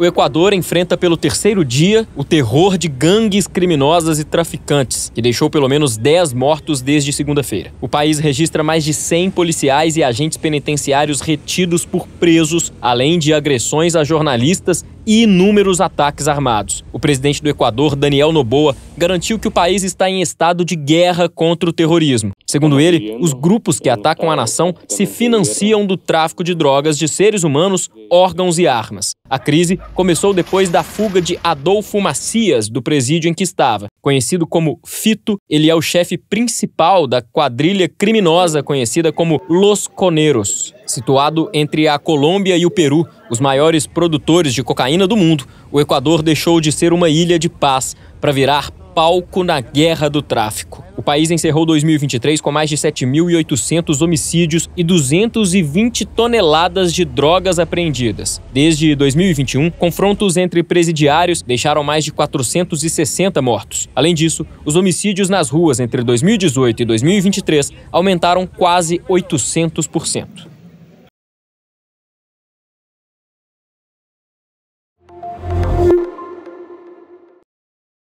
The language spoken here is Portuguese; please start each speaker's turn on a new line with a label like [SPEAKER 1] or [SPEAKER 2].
[SPEAKER 1] O Equador enfrenta pelo terceiro dia o terror de gangues criminosas e traficantes, que deixou pelo menos 10 mortos desde segunda-feira. O país registra mais de 100 policiais e agentes penitenciários retidos por presos, além de agressões a jornalistas e inúmeros ataques armados. O presidente do Equador, Daniel Noboa, garantiu que o país está em estado de guerra contra o terrorismo. Segundo ele, os grupos que atacam a nação se financiam do tráfico de drogas de seres humanos, órgãos e armas. A crise começou depois da fuga de Adolfo Macias do presídio em que estava. Conhecido como Fito, ele é o chefe principal da quadrilha criminosa conhecida como Los Coneros. Situado entre a Colômbia e o Peru, os maiores produtores de cocaína do mundo, o Equador deixou de ser uma ilha de paz para virar palco na guerra do tráfico. O país encerrou 2023 com mais de 7.800 homicídios e 220 toneladas de drogas apreendidas. Desde 2021, confrontos entre presidiários deixaram mais de 460 mortos. Além disso, os homicídios nas ruas entre 2018 e 2023 aumentaram quase 800%.